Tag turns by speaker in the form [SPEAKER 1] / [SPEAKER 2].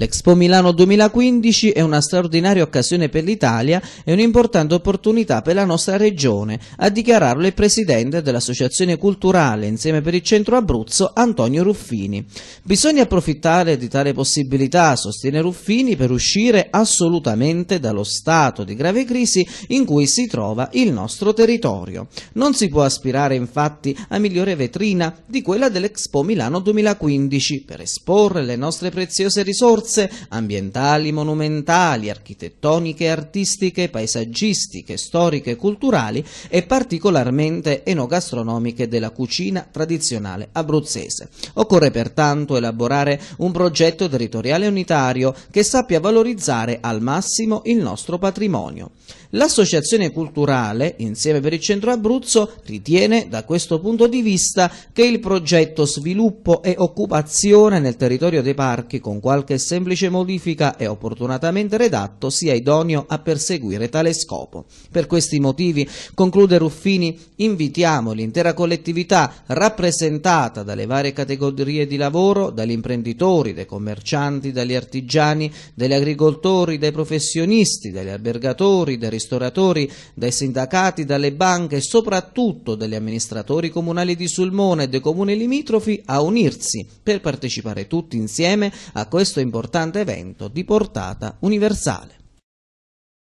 [SPEAKER 1] L'Expo Milano 2015 è una straordinaria occasione per l'Italia e un'importante opportunità per la nostra regione, a dichiararlo il presidente dell'Associazione Culturale Insieme per il Centro Abruzzo, Antonio Ruffini. Bisogna approfittare di tale possibilità, sostiene Ruffini, per uscire assolutamente dallo stato di grave crisi in cui si trova il nostro territorio. Non si può aspirare infatti a migliore vetrina di quella dell'Expo Milano 2015 per esporre le nostre preziose risorse risorse ambientali, monumentali, architettoniche, artistiche, paesaggistiche, storiche, culturali e particolarmente enogastronomiche della cucina tradizionale abruzzese. Occorre pertanto elaborare un progetto territoriale unitario che sappia valorizzare al massimo il nostro patrimonio. L'associazione culturale Insieme per il Centro Abruzzo ritiene da questo punto di vista che il progetto sviluppo e occupazione nel territorio dei parchi con qualche semplice semplice modifica e opportunatamente redatto sia idoneo a perseguire tale scopo. Per questi motivi, conclude Ruffini, invitiamo l'intera collettività rappresentata dalle varie categorie di lavoro, dagli imprenditori, dai commercianti, dagli artigiani, dagli agricoltori, dai professionisti, dagli albergatori, dai ristoratori, dai sindacati, dalle banche e soprattutto dagli amministratori comunali di Sulmone e dei comuni limitrofi a unirsi per partecipare tutti insieme a questo importante importante evento di portata universale.